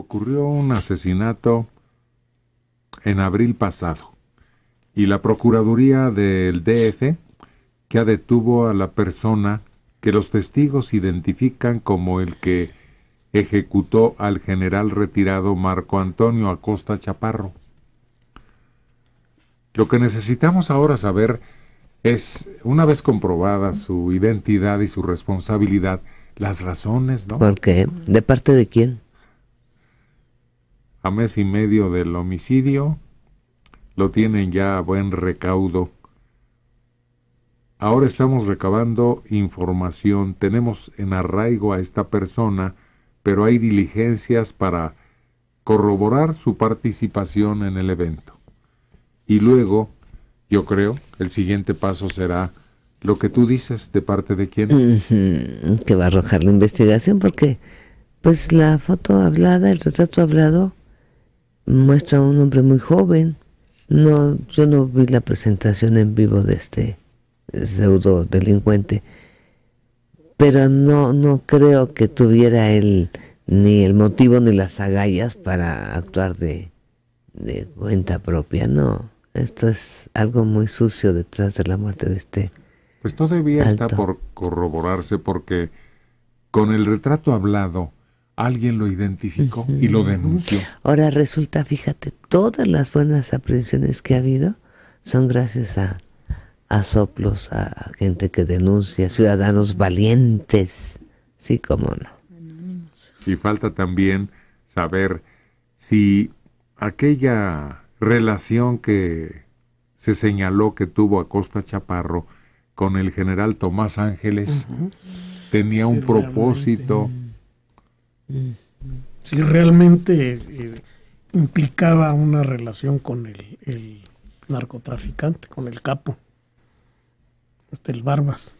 ocurrió un asesinato en abril pasado y la Procuraduría del DF que detuvo a la persona que los testigos identifican como el que ejecutó al general retirado Marco Antonio Acosta Chaparro. Lo que necesitamos ahora saber es, una vez comprobada su identidad y su responsabilidad, las razones, ¿no? ¿Por qué? ¿De parte de quién? a mes y medio del homicidio, lo tienen ya a buen recaudo. Ahora estamos recabando información, tenemos en arraigo a esta persona, pero hay diligencias para corroborar su participación en el evento. Y luego, yo creo, el siguiente paso será lo que tú dices, ¿de parte de quién? Que va a arrojar la investigación porque, pues, la foto hablada, el retrato hablado, muestra a un hombre muy joven. No, yo no vi la presentación en vivo de este pseudo delincuente, pero no, no creo que tuviera él ni el motivo ni las agallas para actuar de, cuenta propia, no. Esto es algo muy sucio detrás de la muerte de este. Pues todavía está por corroborarse porque con el retrato hablado alguien lo identificó y lo denunció. Ahora resulta, fíjate, todas las buenas aprehensiones que ha habido son gracias a, a soplos, a, gente que denuncia, ciudadanos valientes, sí, como no. Y falta también saber si aquella relación que se señaló que tuvo Acosta Chaparro con el general Tomás Ángeles tenía un propósito si realmente eh, implicaba una relación con el, narcotraficante, con el capo, hasta este, el Barbas.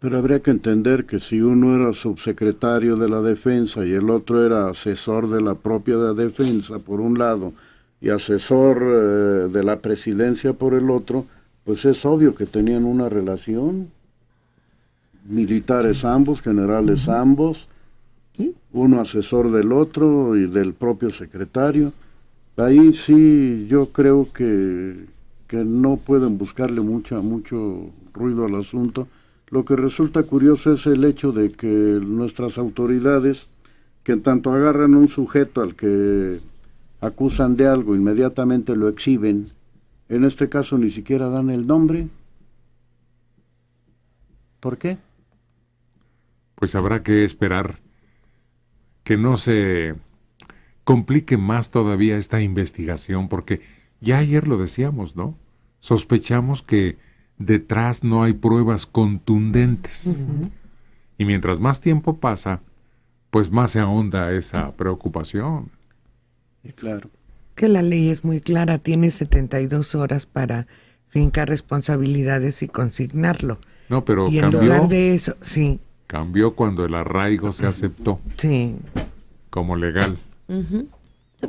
Pero habría que entender que si uno era subsecretario de la defensa y el otro era asesor de la propia defensa, por un lado, y asesor eh, de la presidencia por el otro, pues es obvio que tenían una relación, militares ambos, generales ambos, uno asesor del otro y del propio secretario. Ahí sí yo creo que, no pueden buscarle mucha, mucho ruido al asunto. Lo que resulta curioso es el hecho de que nuestras autoridades, que en tanto agarran un sujeto al que acusan de algo, inmediatamente lo exhiben, en este caso ni siquiera dan el nombre. ¿Por qué? Pues habrá que esperar que no se complique más todavía esta investigación, porque ya ayer lo decíamos, ¿no? Sospechamos que detrás no hay pruebas contundentes. Y mientras más tiempo pasa, pues más se ahonda esa preocupación. Y claro. Que la ley es muy clara, tiene 72 horas para fincar responsabilidades y consignarlo. No, pero y en de eso, sí, Cambió cuando el arraigo se aceptó. Sí. Como legal.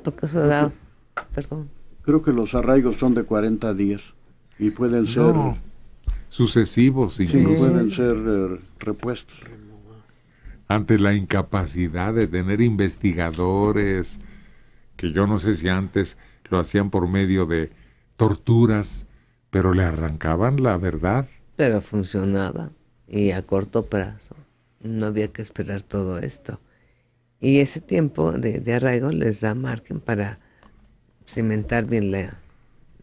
porque eso da... Perdón. Creo que los arraigos son de 40 días y pueden no. ser... Sucesivos incluso. Sí, pueden ser eh, repuestos. Ante la incapacidad de tener investigadores, que yo no sé si antes lo hacían por medio de torturas, pero le arrancaban la verdad. Pero funcionaba y a corto plazo no había que esperar todo esto. Y ese tiempo de, arraigo les da margen para cimentar bien la,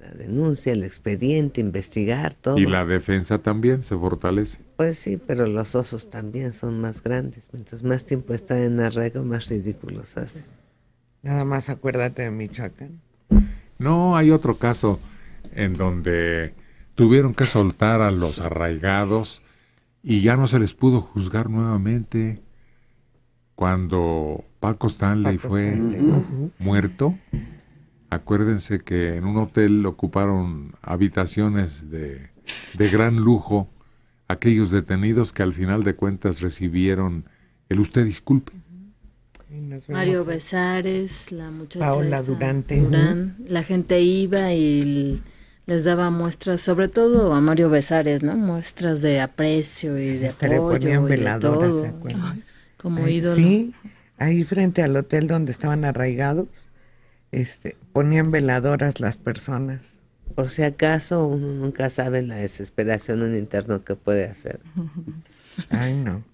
la, denuncia, el expediente, investigar todo. Y la defensa también se fortalece. Pues sí, pero los osos también son más grandes. Mientras más tiempo está en arraigo, más ridículos hacen. Nada más acuérdate de Michoacán. No, hay otro caso en donde tuvieron que soltar a los arraigados y ya no se les pudo juzgar nuevamente cuando Paco Stanley fue muerto. Acuérdense que en un hotel ocuparon habitaciones de, gran lujo aquellos detenidos que al final de cuentas recibieron el usted disculpe. Mario Besares, la muchacha. Paola Durante. Durán, la gente iba y les daba muestras, sobre todo a Mario Besares, ¿no? Muestras de aprecio y de apoyo. ponían veladoras, como ídolos. Sí, ahí frente al hotel donde estaban arraigados, este, ponían veladoras las personas. Por si acaso uno nunca sabe la desesperación un interno que puede hacer. Ay, no.